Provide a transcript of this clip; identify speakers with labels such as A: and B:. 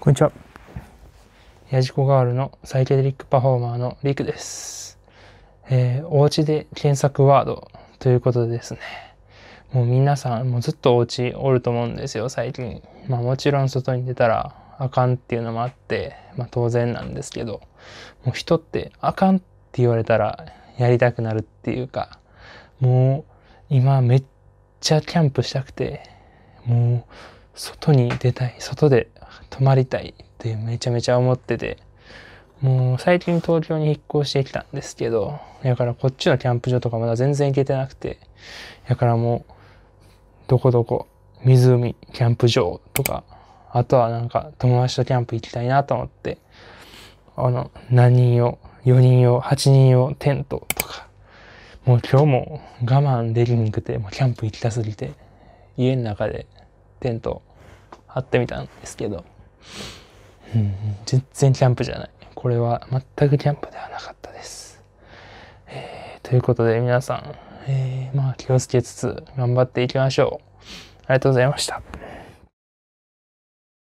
A: こんにちは。ヤジコガールのサイケデリックパフォーマーのリクです。えー、お家で検索ワードということでですね。もう皆さん、もうずっとお家おると思うんですよ、最近。まあもちろん外に出たらあかんっていうのもあって、まあ当然なんですけど、もう人ってあかんって言われたらやりたくなるっていうか、もう今めっちゃキャンプしたくて、もう外に出たい、外で泊まりたいってめちゃめちゃ思ってて、もう最近東京に引っ越してきたんですけど、だからこっちのキャンプ場とかまだ全然行けてなくて、だからもう、どこどこ、湖、キャンプ場とか、あとはなんか友達とキャンプ行きたいなと思って、あの、何人用、4人用、8人用、テントとか、もう今日も我慢できなくて、もうキャンプ行きたすぎて、家の中でテント張ってみたんですけど、うん、全然キャンプじゃない。これは全くキャンプではなかったです。えー、ということで皆さん、えー、まあ気をつけつつ頑張っていきましょう。ありがとうございました。